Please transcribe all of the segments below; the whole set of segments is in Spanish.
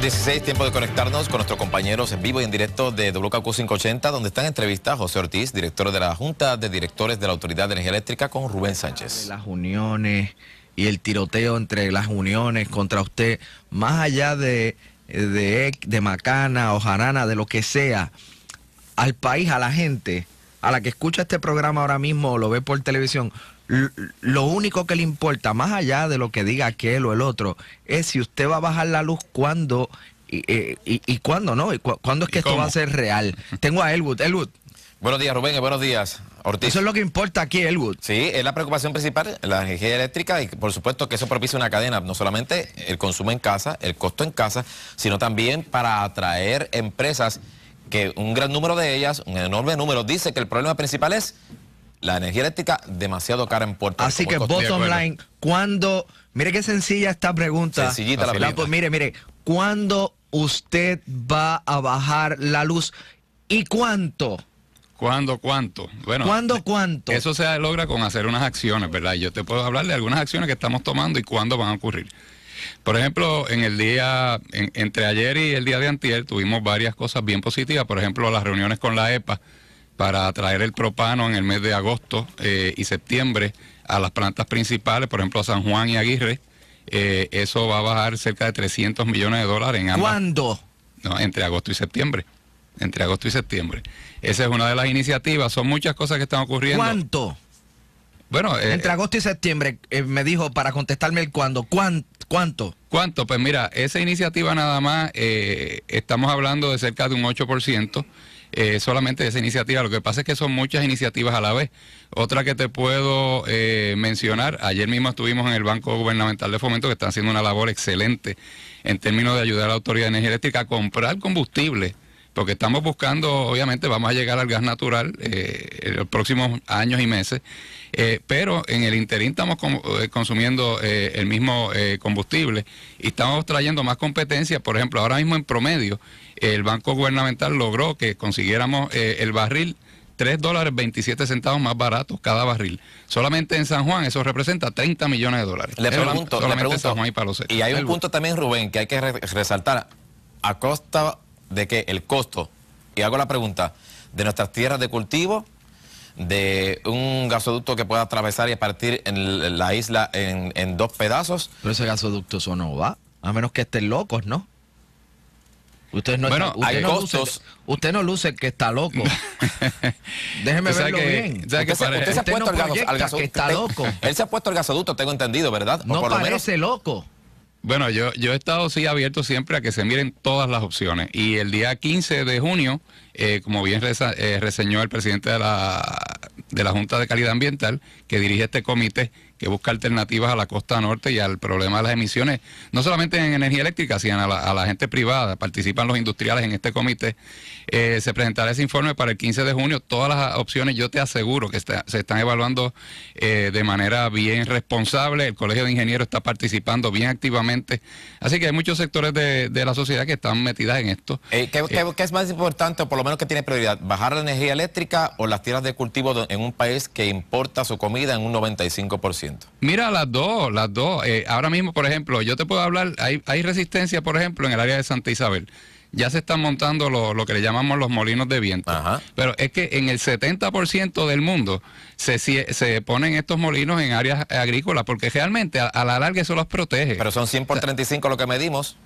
16, tiempo de conectarnos con nuestros compañeros en vivo y en directo de WKQ580, donde están entrevista José Ortiz, director de la Junta de Directores de la Autoridad de Energía Eléctrica, con Rubén Sánchez. Las uniones y el tiroteo entre las uniones contra usted, más allá de, de, de Macana o Jarana, de lo que sea, al país, a la gente, a la que escucha este programa ahora mismo o lo ve por televisión, lo único que le importa, más allá de lo que diga aquel o el otro, es si usted va a bajar la luz cuando eh, y, cuándo no, y cuándo es que esto va a ser real. Tengo a Elwood. Elwood. Buenos días, Rubén, y buenos días, Ortiz. Eso es lo que importa aquí, Elwood. Sí, es la preocupación principal, la energía eléctrica, y por supuesto que eso propicia una cadena, no solamente el consumo en casa, el costo en casa, sino también para atraer empresas que un gran número de ellas, un enorme número, dice que el problema principal es la energía eléctrica demasiado cara en Puerto Rico. Así que bottom line, cuando, mire qué sencilla esta pregunta. Sencillita la pregunta. Pues, mire, mire, ¿cuándo usted va a bajar la luz y cuánto? ¿Cuándo cuánto? Bueno, ¿cuándo cuánto? Eso se logra con hacer unas acciones, ¿verdad? Yo te puedo hablar de algunas acciones que estamos tomando y cuándo van a ocurrir. Por ejemplo, en el día, entre ayer y el día de antier tuvimos varias cosas bien positivas, por ejemplo, las reuniones con la EPA, para traer el propano en el mes de agosto eh, y septiembre a las plantas principales, por ejemplo a San Juan y Aguirre. Eh, eso va a bajar cerca de 300 millones de dólares en ¿Cuándo? No, entre agosto y septiembre. Entre agosto y septiembre. Esa es una de las iniciativas. Son muchas cosas que están ocurriendo. ¿Cuánto? Bueno, eh, entre agosto y septiembre me dijo para contestarme el cuándo. ¿Cuánto? ¿Cuánto? Pues mira, esa iniciativa nada más, estamos hablando de cerca de un 8%. Eh, solamente esa iniciativa. Lo que pasa es que son muchas iniciativas a la vez. Otra que te puedo eh, mencionar, ayer mismo estuvimos en el Banco Gubernamental de Fomento que están haciendo una labor excelente en términos de ayudar a la Autoridad de Energía Eléctrica a comprar combustible lo que estamos buscando, obviamente, vamos a llegar al gas natural eh, en los próximos años y meses, eh, pero en el interín estamos eh, consumiendo el mismo combustible y estamos trayendo más competencia. Por ejemplo, ahora mismo en promedio, el Banco Gubernamental logró que consiguiéramos el barril 3 dólares 27 centavos más baratos cada barril. Solamente en San Juan eso representa 30 millones de dólares. Le pregunto, y Y hay un punto también, Rubén, que hay que resaltar. A costa de que el costo, y hago la pregunta, de nuestras tierras de cultivo, de un gasoducto que pueda atravesar y partir en la isla en, dos pedazos. Pero ese gasoducto eso no va, a menos que estén locos, ¿no? Usted no, hay no costos. Luce, usted no luce que está loco. Déjeme verlo que, bien. Usted, se, ha puesto Él se ha puesto el gasoducto, tengo entendido, ¿verdad? no parece loco. Bueno, yo, yo he estado sí abierto siempre a que se miren todas las opciones. Y el día 15 de junio, eh, como bien eh, reseñó el presidente de la, de la Junta de Calidad Ambiental, que dirige este comité que busca alternativas a la costa norte y al problema de las emisiones, no solamente en energía eléctrica, sino a la gente privada. Participan los industriales en este comité eh, se presentará ese informe para el 15 de junio. Todas las opciones yo te aseguro que se están evaluando eh, de manera bien responsable. El Colegio de Ingenieros está participando bien activamente. Así que hay muchos sectores de, la sociedad que están metidas en esto. Eh, ¿Qué, es más importante, o por lo menos que tiene prioridad? ¿Bajar la energía eléctrica o las tierras de cultivo en un país que importa su comida en un 95%? Mira, las dos, las dos. ahora mismo, por ejemplo, yo te puedo hablar, hay, hay resistencia, por ejemplo, en el área de Santa Isabel ya se están montando lo, que le llamamos los molinos de viento. Pero es que en el 70% del mundo se, se ponen estos molinos en áreas agrícolas, porque realmente a, la larga eso los protege. Pero son 100 por 35 lo que medimos.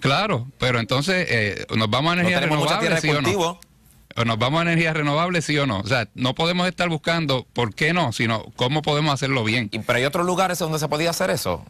Claro, pero entonces eh, nos vamos a energía no renovable, ¿sí o nos vamos a energías renovables, sí o no. O sea, no podemos estar buscando por qué no, sino cómo podemos hacerlo bien. ¿Y, pero hay otros lugares donde se podía hacer eso.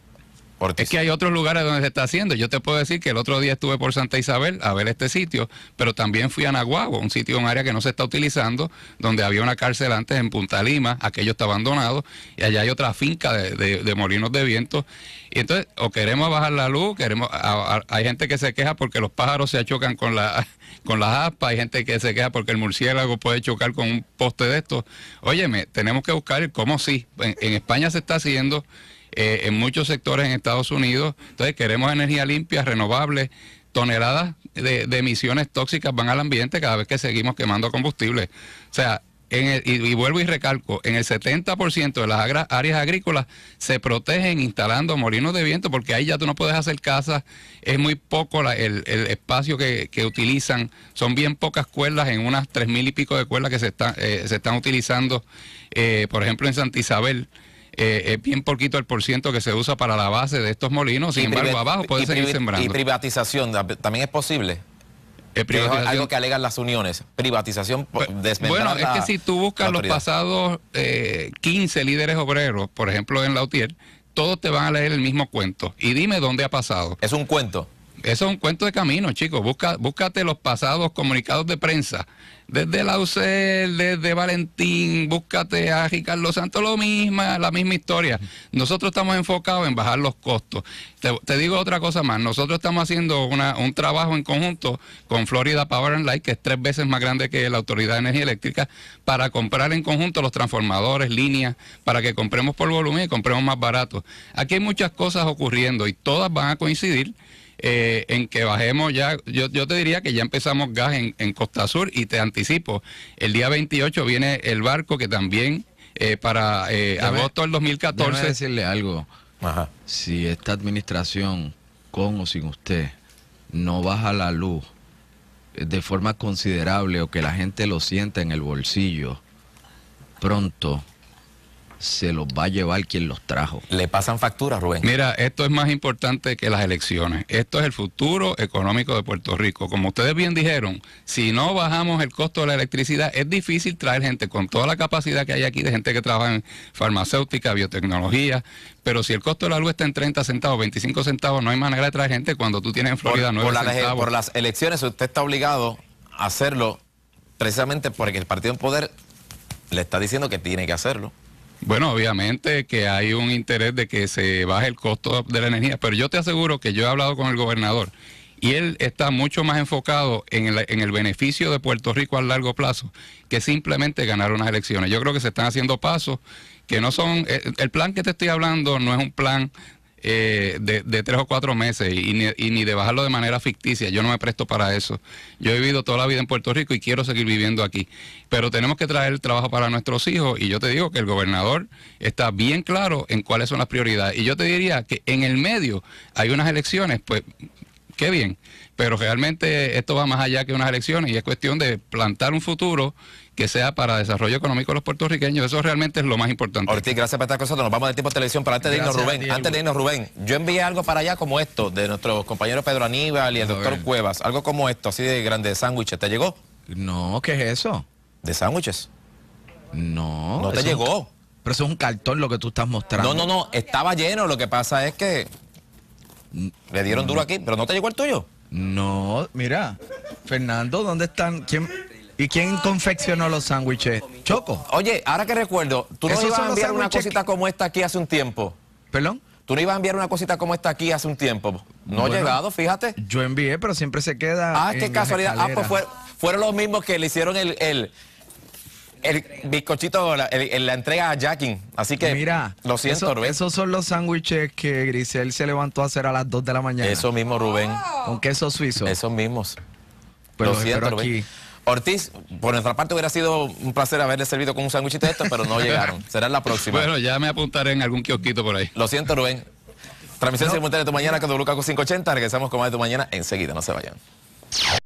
Es que hay otros lugares donde se está haciendo. Yo te puedo decir que el otro día estuve por Santa Isabel a ver este sitio, pero también fui a Naguabo, un sitio, un área que no se está utilizando, donde había una cárcel antes en Punta Lima, aquello está abandonado, y allá hay otra finca de, molinos de viento. Y entonces, o queremos bajar la luz, queremos, hay gente que se queja porque los pájaros se chocan con, la, con las aspas, hay gente que se queja porque el murciélago puede chocar con un poste de estos. Óyeme, tenemos que buscar cómo sí. en España se está haciendo eh, en muchos sectores en Estados Unidos. Entonces queremos energía limpia, renovable, toneladas de, emisiones tóxicas van al ambiente cada vez que seguimos quemando combustible. O sea, y, vuelvo y recalco, en el 70% de las áreas agrícolas se protegen instalando molinos de viento porque ahí ya tú no puedes hacer casas, es muy poco el, espacio que, utilizan, son bien pocas cuerdas en unas tres mil y pico de cuerdas que se, eh, se están utilizando, eh, por ejemplo en Santa Isabel. Eh, es bien poquito el por ciento que se usa para la base de estos molinos, sin embargo, abajo puede seguir sembrando. ¿Y privatización también es posible? Es algo que alegan las uniones, privatización, Bueno, es que si tú buscas los pasados 15 eh, líderes obreros, por ejemplo en Lautier, todos te van a leer el mismo cuento. Y dime dónde ha pasado. Es un cuento. Eso es un cuento de camino, chicos. Busca, búscate los pasados comunicados de prensa. Desde Lausel, desde Valentín, búscate a Ricardo Santos, lo misma, la misma historia. Nosotros estamos enfocados en bajar los costos. Te, digo otra cosa más. Nosotros estamos haciendo un trabajo en conjunto con Florida Power and Light, que es tres veces más grande que la Autoridad de Energía Eléctrica, para comprar en conjunto los transformadores, líneas, para que compremos por volumen y compremos más barato. Aquí hay muchas cosas ocurriendo y todas van a coincidir eh, en que bajemos ya, yo, yo, te diría que ya empezamos gas en, Costa Sur y te anticipo, el día 28 viene el barco que también eh, para eh, agosto del 2014... decirle algo, si esta administración, con o sin usted, no baja la luz de forma considerable o que la gente lo sienta en el bolsillo pronto, se los va a llevar quien los trajo. Le pasan facturas, Rubén. Mira, esto es más importante que las elecciones. Esto es el futuro económico de Puerto Rico. Como ustedes bien dijeron, si no bajamos el costo de la electricidad, es difícil traer gente con toda la capacidad que hay aquí de gente que trabaja en farmacéutica, biotecnología, pero si el costo de la luz está en 30 centavos, 25 centavos, no hay manera de traer gente cuando tú tienes en Florida 9 por las elecciones usted está obligado a hacerlo precisamente porque el partido en poder le está diciendo que tiene que hacerlo. Bueno, obviamente que hay un interés de que se baje el costo de la energía, pero yo te aseguro que yo he hablado con el gobernador y él está mucho más enfocado en el, en el, beneficio de Puerto Rico a largo plazo que simplemente ganar unas elecciones. Yo creo que se están haciendo pasos que no son, el, eh, el plan que te estoy hablando no es un plan eh, de, tres o cuatro meses y ni, de bajarlo de manera ficticia. Yo no me presto para eso. Yo he vivido toda la vida en Puerto Rico y quiero seguir viviendo aquí. Pero tenemos que traer el trabajo para nuestros hijos y yo te digo que el gobernador está bien claro en cuáles son las prioridades. Y yo te diría que en el medio hay unas elecciones, pues qué bien. Pero realmente esto va más allá que unas elecciones y es cuestión de plantar un futuro que sea para desarrollo económico de los puertorriqueños. Eso realmente es lo más importante. Ortiz, gracias por estar con nosotros. Nos vamos del tiempo de televisión, pero antes de irnos, Rubén, antes de irnos, Rubén, yo envié algo para allá como esto, de nuestros compañeros Pedro Aníbal y el doctor Cuevas, algo como esto, así de grande, de sándwiches. ¿Te llegó? No, ¿qué es eso? ¿De sándwiches? No. No te llegó. pero eso es un cartón lo que tú estás mostrando. No, no, no, estaba lleno, lo que pasa es que... Le dieron duro aquí, pero no te llegó el tuyo. No, mira. Fernando, ¿dónde están? ¿Y quién confeccionó los sándwiches? Choco. Oye, ahora que recuerdo, tú no ibas a enviar una cosita como esta aquí hace un tiempo. ¿Perdón? Tú no ibas a enviar una cosita como esta aquí hace un tiempo. No ha llegado, fíjate. Yo envié, pero siempre se queda. Ah, qué casualidad. Ah, pues fueron los mismos que le hicieron el, el bizcochito, la, la entrega a Jackin. Así que Mira, lo siento, Rubén. Esos son los sándwiches que Grisel se levantó a hacer a las 2 de la mañana. Eso mismo, Rubén. Un oh. Con queso suizo. Esos mismos. lo, siento, Rubén. Ortiz, por nuestra parte hubiera sido un placer haberle servido con un sándwichito de estos, pero no llegaron. Será la próxima. Bueno, ya me apuntaré en algún kiosquito por ahí. Lo siento, Rubén. Transmisión simultánea de tu mañana con Lucas 580. Regresamos con más de tu mañana enseguida. No se vayan.